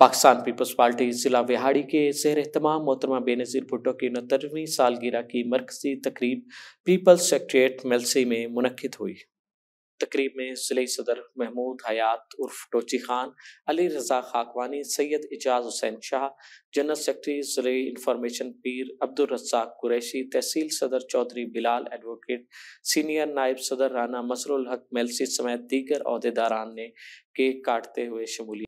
Pakistan peoples party ज़िला विहाड़ी के शहर अहतमाम मोहतरमा बेनज़ीर भुट्टो की उनहत्तरवीं सालगिरह की मरकजी तकरीब पीपल्स सेक्रट्रेट मेलसी में मनक़द हुई तकरीब में ज़िले सदर महमूद हयात उर्फ टोची खान अली रजा खाकवानी सैयद एजाज हुसैन शाह जनरल सेक्रेटरी ज़िले इंफॉर्मेशन पीर अब्दुल कुरैशी तहसील सदर चौधरी बिलाल एडवोकेट सीनियर नायब सदर राना मसरुल हक मेलसी समेत दीगर अहदेदारान ने केक काटते हुए शमूलियत